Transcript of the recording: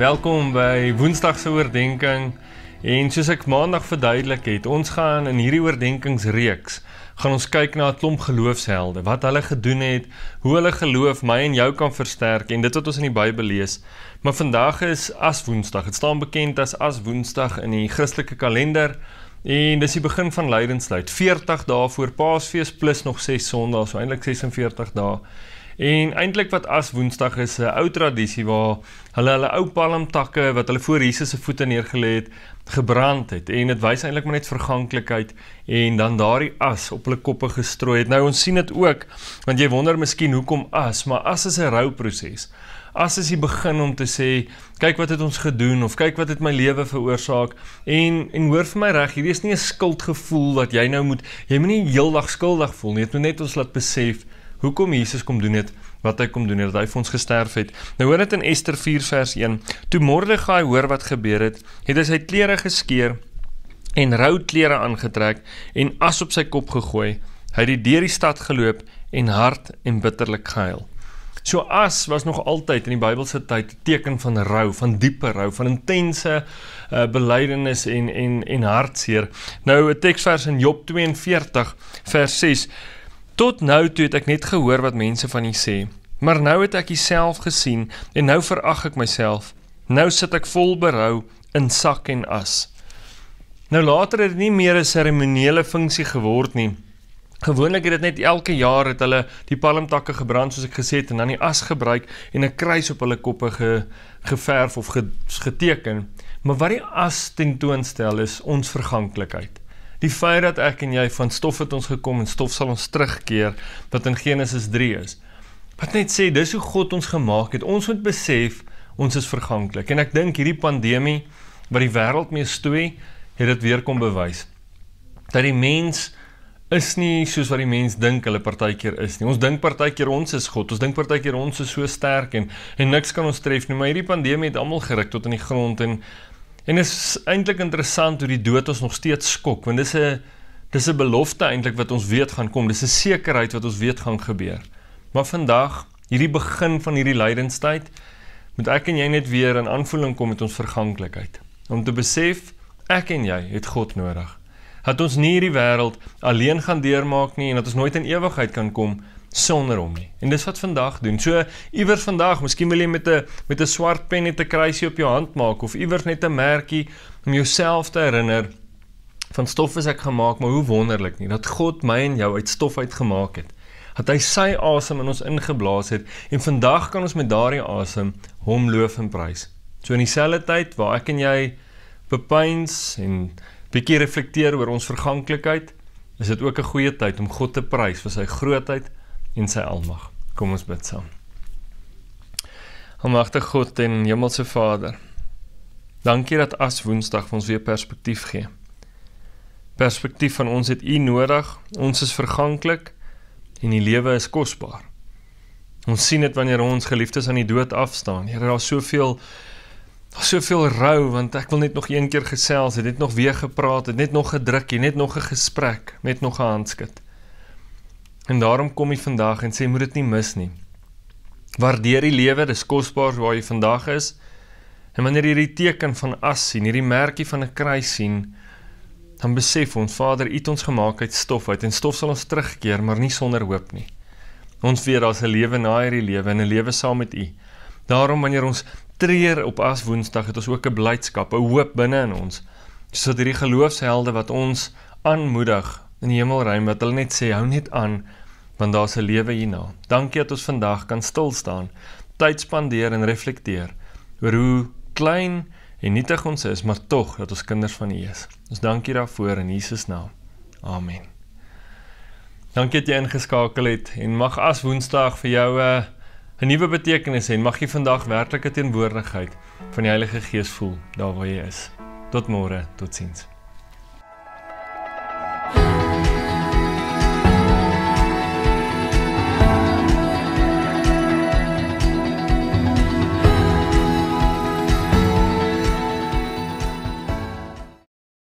Welkom by Woensdag se oordeenking. En soos ek Maandag verduidelik het, ons gaan in hierdie oordeenkingsreeks gaan ons kyk na 'n klomp geloofshelde, wat hulle gedoen het, hoe hulle geloof my en jou kan versterk en dit wat ons in die Bybel lees. Maar vandag is as Woensdag. Dit staan bekend as as Woensdag in die Christelike kalender. En dis die begin van Lijdensluit, 40 dae voor Paasfees plus nog 6 Sondae, so eintlik 46 dae. En eintlik wat as Woensdag is 'n ou tradisie waar hulle hulle ou palmtakke wat hulle voor Jesus se voete neerge lê het, gebrand het. En dit wys eintlik maar net verganklikheid en dan daardie as op hulle koppe gestrooi het. Nou ons sien dit ook want jy wonder miskien hoekom as, maar as is 'n rouproses. As is die begin om te sê, kyk wat het ons gedoen of kyk wat het my lewe veroorsaak en en hoor vir my reg, hierdie is nie 'n skuldgevoel wat jy nou moet jy moenie heeldag skuldig voel nie. Dit moet net ons laat besef hoekom Jesus kom doen het wat hy kom doen het, dat hy vir ons gesterf het. Nou hoor dit in Ester 4 vers 1. Toe Mordegai hoor wat gebeur het, het hy sy klere geskeur en rou klere aangetrek en as op sy kop gegooi. Hy het die deur die stad geloop en hard en bitterlik gehuil. So as was nog altyd in die Bybelse tyd teken van rou, van diepe rou, van intense uh, belydenis en en en hartseer. Nou 'n teksvers in Job 42 vers 6 Tot nou toe het ek net gehoor wat mense van u sê, maar nou het ek jieself gesien en nou verag ek myself. Nou sit ek vol berou in sak en as. Nou later het dit nie meer 'n seremonieele funksie geword nie. Gewoonlik het dit net elke jaar het hulle die palmtakke gebrand soos ek gesê het en dan die as gebruik en 'n kruis op hulle koppe ge, geverf of ge, geteken. Maar wat die as tentoonstel is ons verganklikheid die feit dat ek en jy van stof het ons gekom en stof sal ons terugkeer wat in Genesis 3 is. Wat net sê dis hoe God ons gemaak het. Ons moet besef ons is verganklik. En ek dink hierdie pandemie wat die wêreld mee stoei, het dit weer kom bewys. Dat die mens is nie soos wat die mens dink hulle partykeer is nie. Ons dink partykeer ons is God. Ons dink partykeer ons is so sterk en en niks kan ons tref nie, maar hierdie pandemie het almal geruk tot in die grond en En dit is eintlik interessant hoe die dood ons nog steeds skok want dis 'n dis 'n belofte eintlik wat ons weet gaan kom. Dis 'n sekerheid wat ons weet gaan gebeur. Maar vandag, hierdie begin van hierdie lydenstyd, moet ek en jy net weer in aanvoeling kom met ons verganklikheid. Om te besef ek en jy het God nodig. Dat ons nie hierdie wêreld alleen gaan deurmaak nie en dat ons nooit in ewigheid kan kom nie sonder hom nie. En dis wat vandag doen. So iewers vandag, miskien wil jy met 'n met 'n swart pen net 'n kruisie op jou hand maak of iewers net 'n merkie om jouself te herinner van stof is ek gemaak, maar hoe wonderlik nie dat God my en jou uit stof uitgemaak het. Dat hy sy asem in ons ingeblaas het en vandag kan ons met daardie asem hom loof en prys. So in dieselfde tyd waar ek en jy bepyns en bietjie reflekteer oor ons verganklikheid, is dit ook 'n goeie tyd om God te prys vir sy grootheid in sy almag. Kom ons bid saam. Almagtige God en hemelse Vader, dankie dat as Woensdag ons weer perspektief gee. Perspektief van ons het U nodig. Ons is verganklik en die lewe is kosbaar. Ons sien dit wanneer ons geliefdes aan die dood afstaan. Here, daar's soveel daar's soveel rou want ek wil net nog een keer gesels, het net nog weer gepraat, het net nog gedruk, het net nog 'n gesprek, net nog 'n handskud. En daarom kom jy vandag en sê moet dit nie mis nie. Waardeer die lewe, dis kosbaar waar jy vandag is. En wanneer jy hierdie teken van as sien, hierdie merkie van 'n kruis sien, dan besef ons Vader, U het ons gemaak uit stof uit en stof sal ons terugkeer, maar nie sonder hoop nie. Ons weet daar's 'n lewe na hierdie lewe, 'n lewe saam met U. Daarom wanneer ons treur op as Woensdag, het ons ook 'n blydskap, 'n hoop binne in ons. Dis so dat hierdie geloofshelde wat ons aanmoedig in die hemelruim wat hulle net sê, hou net aan want daar's 'n lewe hierna. Dankie dat ons vandag kan stil staan, tyd spandeer en reflekteer oor hoe klein en nietig ons is, maar tog dat ons kinders van U is. Ons dankie daarvoor in Jesus naam. Amen. Dankie dat jy ingeskakel het en mag as Woensdag vir jou 'n uh, eh, 'n nuwe betekenis hê en mag jy vandag werklike teenwoordigheid van die Heilige Gees voel daar waar jy is. Tot môre, totsiens.